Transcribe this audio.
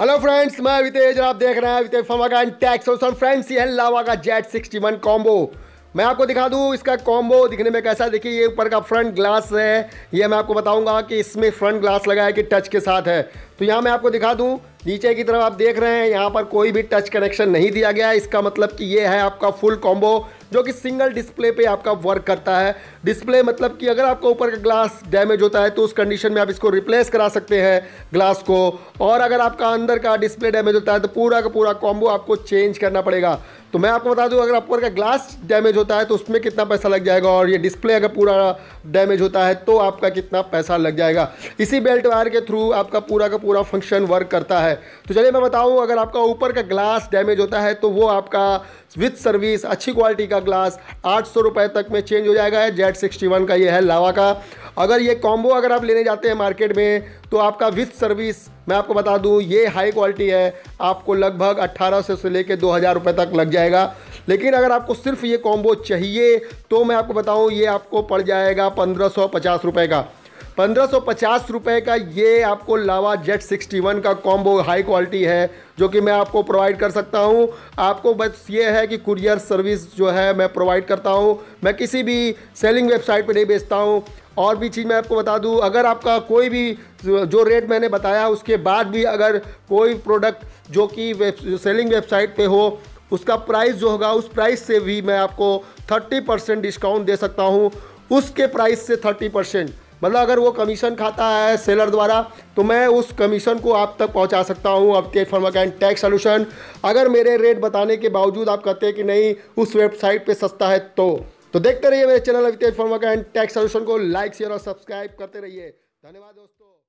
hello friends मैं वितेज आप देख रहे हैं वितेज फर्मा का टैक्स सोल्यूशन फ्रेंड्स ये है लावा का जेट सिक्सटी वन कॉम्बो मैं आपको दिखा दूं इसका कॉम्बो दिखने में कैसा देखिए ये ऊपर का फ्रंट ग्लास है ये मैं आपको बताऊंगा कि इसमें फ्रंट ग्लास लगा है कि टच के साथ है तो यहाँ मैं आपको दिखा दूँ नीचे की तरफ आप देख रहे हैं यहाँ पर कोई भी टच कनेक्शन नहीं दिया गया है इसका मतलब कि ये है आपका फुल कॉम्बो जो कि सिंगल डिस्प्ले पे आपका वर्क करता है डिस्प्ले मतलब कि अगर आपका ऊपर का ग्लास डैमेज होता है तो उस कंडीशन में आप इसको रिप्लेस करा सकते हैं ग्लास को और अगर आपका अंदर का डिस्प्ले डैमेज होता है तो पूरा का पूरा कॉम्बो आपको चेंज करना पड़ेगा तो मैं आपको बता दूं अगर ऊपर का ग्लास डैमेज होता है तो उसमें कितना पैसा लग जाएगा और ये डिस्प्ले अगर पूरा डैमेज होता है तो आपका कितना पैसा लग जाएगा इसी बेल्ट वायर के थ्रू आपका पूरा का पूरा फंक्शन वर्क करता है तो चलिए मैं बताऊँ अगर आपका ऊपर का ग्लास डैमेज होता है तो वो आपका विथ सर्विस अच्छी क्वालिटी का ग्लास आठ सौ रुपये तक में चेंज हो जाएगा जेड सिक्सटी वन का ये है लावा का अगर ये कॉम्बो अगर आप लेने जाते हैं मार्केट में तो आपका विथ सर्विस मैं आपको बता दूँ ये हाई क्वालिटी है आपको लगभग अट्ठारह सौ से लेकर दो हज़ार रुपये तक लग जाएगा लेकिन अगर आपको सिर्फ ये कॉम्बो चाहिए तो मैं आपको बताऊँ ये आपको पड़ जाएगा पंद्रह सौ पचास रुपये का पंद्रह रुपए का ये आपको लावा जेट 61 का कॉम्बो हाई क्वालिटी है जो कि मैं आपको प्रोवाइड कर सकता हूँ आपको बस ये है कि कुरियर सर्विस जो है मैं प्रोवाइड करता हूँ मैं किसी भी सेलिंग वेबसाइट पे नहीं बेचता हूँ और भी चीज़ मैं आपको बता दूं अगर आपका कोई भी जो रेट मैंने बताया उसके बाद भी अगर कोई प्रोडक्ट जो कि वेब सेलिंग वेबसाइट पर हो उसका प्राइस जो होगा उस प्राइस से भी मैं आपको थर्टी परसेंट डिस्काउंट दे सकता हूँ उसके प्राइस से थर्टी परसेंट मतलब अगर वो कमीशन खाता है सेलर द्वारा तो मैं उस कमीशन को आप तक पहुंचा सकता हूं आपके फर्माकैन टैक्स सोल्यूशन अगर मेरे रेट बताने के बावजूद आप कहते हैं कि नहीं उस वेबसाइट पे सस्ता है तो तो देखते रहिए मेरे चैनल अवितेज फर्माकैन टैक्स सोल्यूशन को लाइक शेयर और सब्सक्राइब करते रहिए धन्यवाद दोस्तों